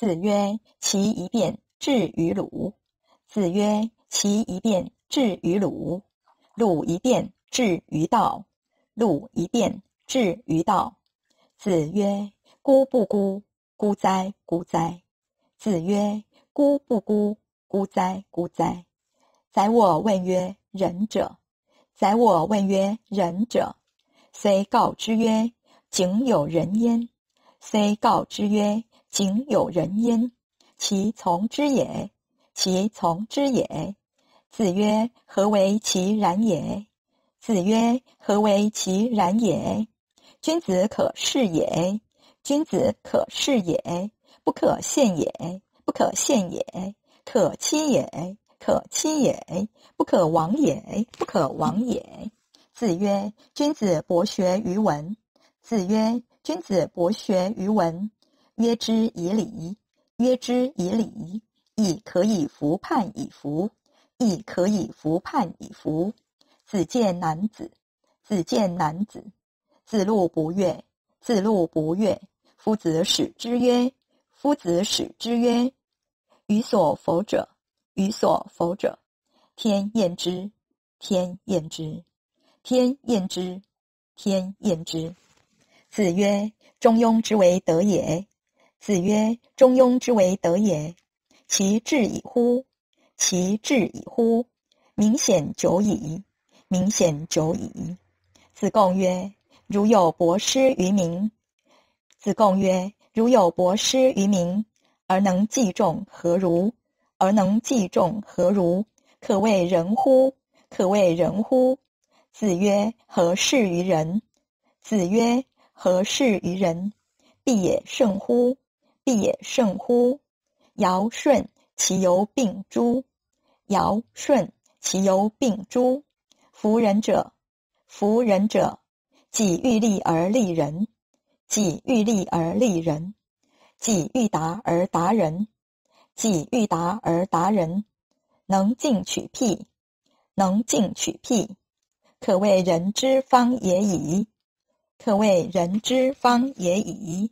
子曰：“其一变至于鲁。”子曰：“其一变至于鲁。”鲁一变至于道。鲁一变至于道。子曰：“孤不孤，孤哉，孤哉！”子曰：“孤不孤，孤哉，孤哉！”宰我问曰：“仁者？”宰我问曰：“仁者？”虽告之曰：“井有人焉。”虽告之曰。井有人焉，其从之也，其从之也。子曰：“何为其然也？”子曰：“何为其然也？”君子可视也，君子可视也，不可陷也，不可陷也，可欺也，可欺也，不可亡也，不可亡也。子曰：“君子博学于文。”子曰：“君子博学于文。”约之以礼，约之以礼，亦可以服判以服，亦可以服判以服。子见男子，子见男子，子路不悦，子路不悦。夫子使之曰：夫子使之曰。予所否者，予所否者。天厌之，天厌之，天厌之，天厌之。子曰：中庸之为德也。子曰：“中庸之为德也，其志以乎？其志以乎？明显久矣，明显久矣。”子贡曰：“如有博施于民，子贡曰：如有博施于民而能济众，何如？而能济众，何如？可谓人乎？可谓人乎？”子曰：“何事于人？子曰：何事于人？必也胜乎？”也胜乎尧舜，其由并诸尧舜，其由并诸。服人者，服人者，己欲立而立人，己欲立而立人，己欲达而达人，己欲达而达人，能进取辟，能进取辟，可谓人之方也已，可谓人之方也已。